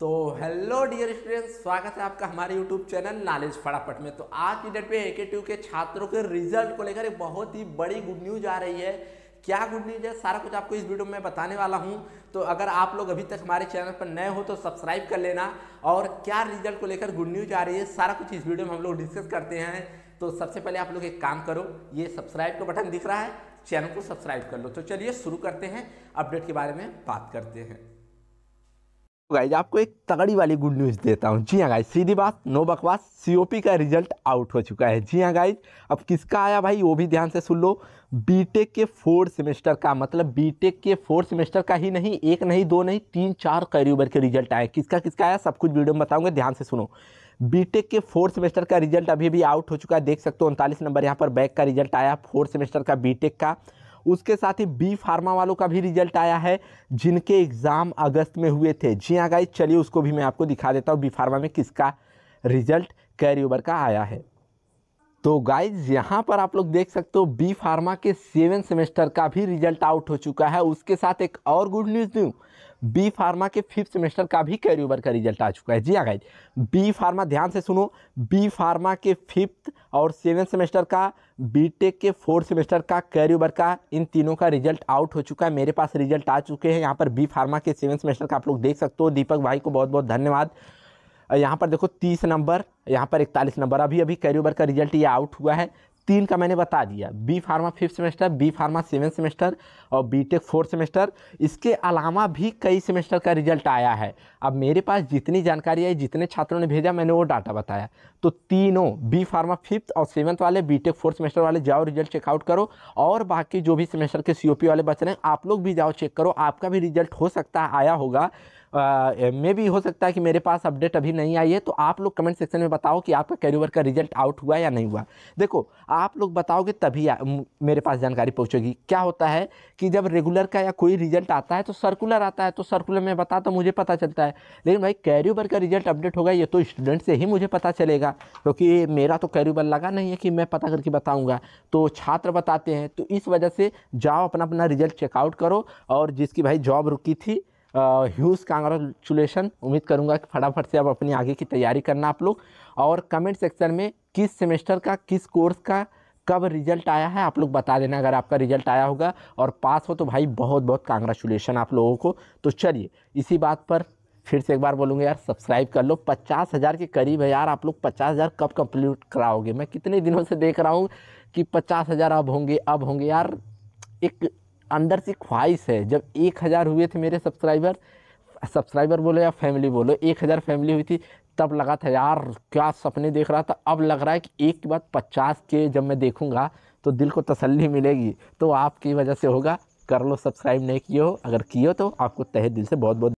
तो hello dear students स्वागत है आपका हमारे यूट्यूब चैनल नॉलेज फटाफट में तो आज की डेट पे ए के के छात्रों के रिजल्ट को लेकर एक बहुत ही बड़ी गुड न्यूज आ रही है क्या गुड न्यूज है सारा कुछ आपको इस वीडियो में बताने वाला हूं तो अगर आप लोग अभी तक हमारे चैनल पर नए हो तो सब्सक्राइब कर लेना और क्या रिजल्ट को लेकर गुड न्यूज आ रही है सारा कुछ इस वीडियो में हम लोग डिस्कस करते हैं तो सबसे पहले आप लोग एक काम करो ये सब्सक्राइब का बटन दिख रहा है चैनल को सब्सक्राइब कर लो तो चलिए शुरू करते हैं अपडेट के बारे में बात करते हैं गाइज आपको एक तगड़ी वाली गुड न्यूज़ देता हूँ जी हाँ गाइज सीधी बात नो बकवास सीओपी का रिजल्ट आउट हो चुका है जी हाँ गाइज अब किसका आया भाई वो भी ध्यान से सुन लो बीटेक के फोर्थ सेमेस्टर का मतलब बीटेक के फोर्थ सेमेस्टर का ही नहीं एक नहीं दो नहीं तीन चार कैरियर के रिजल्ट आए किसका किसका आया सब कुछ वीडियो में बताऊँगा ध्यान से सुनो बीटेक के फोर्थ सेमेस्टर का रिजल्ट अभी भी आउट हो चुका है देख सकते हो उनतालीस नंबर यहाँ पर बैक का रिजल्ट आया फोर्थ सेमेस्टर का बीटेक का उसके साथ ही बी फार्मा वालों का भी रिजल्ट आया है जिनके एग्ज़ाम अगस्त में हुए थे जी हाँ गाइज चलिए उसको भी मैं आपको दिखा देता हूँ बी फार्मा में किसका रिजल्ट कैरी ओवर का आया है तो गाइज यहाँ पर आप लोग देख सकते हो बी फार्मा के सेवन सेमेस्टर का भी रिजल्ट आउट हो चुका है उसके साथ एक और गुड न्यूज़ दूँ बी फार्मा के फिफ्थ सेमेस्टर का भी कैरी ओवर का रिजल्ट आ चुका है जी हाँ गाइज बी फार्मा ध्यान से सुनो बी फार्मा के फिफ्थ और सेवेंथ सेमेस्टर का बीटेक के फोर्थ सेमेस्टर का कैरी ओवर का इन तीनों का रिजल्ट आउट हो चुका है मेरे पास रिजल्ट आ चुके हैं यहाँ पर बी फार्मा के सेवन सेमेस्टर का आप लोग देख सकते हो दीपक भाई को बहुत बहुत धन्यवाद यहाँ पर देखो तीस नंबर यहाँ पर इकतालीस नंबर अभी अभी कैरी ओवर का रिजल्ट ये आउट हुआ है तीन का मैंने बता दिया B pharma fifth semester B pharma seven semester और बी टेक फोर्थ सेमेस्टर इसके अलावा भी कई सेमेस्टर का रिजल्ट आया है अब मेरे पास जितनी जानकारी आई जितने छात्रों ने भेजा मैंने वो डाटा बताया तो तीनों बी फार्मा फिफ्थ और सेवन्थ वाले बी टेक फोर्थ सेमेस्टर वाले जाओ रिजल्ट चेकआउट करो और बाकी जो भी सेमेस्टर के सी वाले बच रहे हैं आप लोग भी जाओ चेक करो आपका भी रिजल्ट हो सकता है आया होगा मे भी हो सकता है कि मेरे पास अपडेट अभी नहीं आई है तो आप लोग कमेंट सेक्शन में बताओ कि आपका कैरी ओवर का रिजल्ट आउट हुआ या नहीं हुआ देखो आप लोग बताओगे तभी आ, मेरे पास जानकारी पहुँचेगी क्या होता है कि जब रेगुलर का या कोई रिजल्ट आता है तो सर्कुलर आता है तो सर्कुलर में बता तो मुझे पता चलता है लेकिन भाई कैरी ओवर का रिजल्ट अपडेट होगा ये तो स्टूडेंट से ही मुझे पता चलेगा क्योंकि तो मेरा तो कैरी ओवर लगा नहीं है कि मैं पता करके बताऊँगा तो छात्र बताते हैं तो इस वजह से जाओ अपना अपना रिजल्ट चेकआउट करो और जिसकी भाई जॉब रुकी थी ह्यूज कांग्रेचुलेसन उम्मीद करूँगा कि फटाफट से अब अपनी आगे की तैयारी करना आप लोग और कमेंट सेक्शन में किस सेमेस्टर का किस कोर्स का कब रिजल्ट आया है आप लोग बता देना अगर आपका रिजल्ट आया होगा और पास हो तो भाई बहुत बहुत कांग्रेचुलेसन आप लोगों को तो चलिए इसी बात पर फिर से एक बार बोलूँगा यार सब्सक्राइब कर लो पचास हज़ार के करीब है यार आप लोग पचास हज़ार कब कंप्लीट कराओगे मैं कितने दिनों से देख रहा हूँ कि पचास हज़ार अब होंगे अब होंगे यार एक अंदर से ख्वाहिश है जब एक हज़ार हुए थे मेरे सब्सक्राइबर सब्सक्राइबर बोलो या फैमिली बोलो एक हज़ार फैमिली हुई थी तब लगा था यार क्या सपने देख रहा था अब लग रहा है कि एक के बाद पचास के जब मैं देखूँगा तो दिल को तसल्ली मिलेगी तो आपकी वजह से होगा कर लो सब्सक्राइब नहीं किए हो अगर किए हो तो आपको तहे दिल से बहुत बहुत